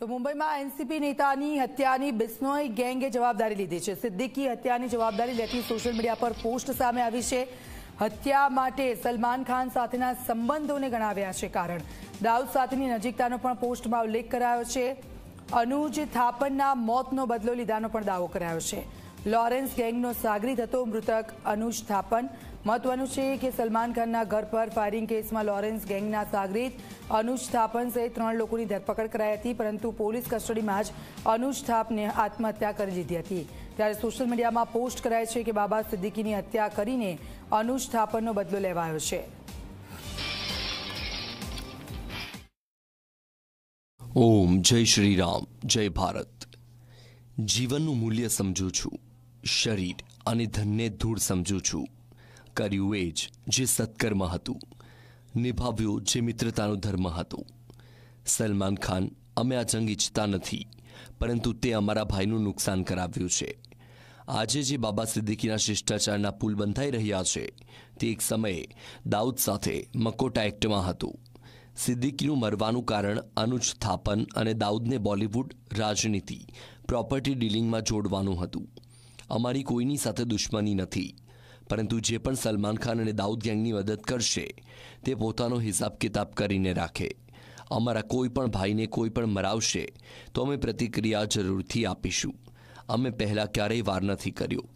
તો મુંબઈમાં એનસીપી નેતાની હત્યાની બિસ્નોઈ ગેંગે જવાબદારી લીધી છે સિદ્દીકી હત્યાની જવાબદારી લેતી સોશિયલ મીડિયા પર પોસ્ટ સામે આવી છે હત્યા માટે સલમાન ખાન સાથેના સંબંધોને ગણાવ્યા છે કારણ દાઉદ સાથેની નજીકતાનો પણ પોસ્ટમાં ઉલ્લેખ કરાયો છે અનુજ થાપનના મોતનો બદલો લીધાનો પણ દાવો કરાયો છે લોરેન્સ ગેંગનો સાગરી થતો મૃતક અનુજ થાપન મહત્વનું છે કે સલમાન ખાનના ઘર પર ફાયરિંગ કેસમાં લોરેન્સ ગેંગના સાગરીત અનુજ થાપન સહિત ત્રણ લોકોની ધરપકડ કરાઈ હતી પરંતુ પોલીસ કસ્ટડીમાં જ અનુજ થાપને આત્મહત્યા કરી લીધી હતી ત્યારે સોશિયલ મીડિયામાં પોસ્ટ કરાય છે કે બાબા સિદ્દીકીની હત્યા કરીને અનુજ થાપનનો બદલો લેવાયો છે ઓમ જય શ્રી રામ જય ભારત જીવનનું મૂલ્ય સમજું છું શરીર અને ધનને ધૂળ સમજું છું કર્યું એ જ જે સત્કર્મ હતું નિભાવ્યું જે મિત્રતાનો ધર્મ હતો સલમાન ખાન અમે આ જંગ ઈચ્છતા નથી પરંતુ તે અમારા ભાઈનું નુકસાન કરાવ્યું છે આજે જે બાબા સિદ્દીકીના શિષ્ટાચારના પુલ બંધાઈ રહ્યા છે તે એક સમયે દાઉદ સાથે મકોટા એક્ટમાં હતું સિદ્દીકીનું મરવાનું કારણ અનુજ થાપન અને દાઉદને બોલિવૂડ રાજનીતિ પ્રોપર્ટી ડીલિંગમાં જોડવાનું હતું અમારી કોઈની સાથે દુશ્મની નથી પરંતુ જે પણ સલમાન ખાન અને દાઉદ ગેંગની મદદ કરશે તે પોતાનો હિસાબ કિતાબ કરીને રાખે અમારા કોઈ પણ ભાઈને કોઈ પણ મરાવશે તો અમે પ્રતિક્રિયા જરૂરથી આપીશું અમે પહેલાં ક્યારેય વાર નથી કર્યો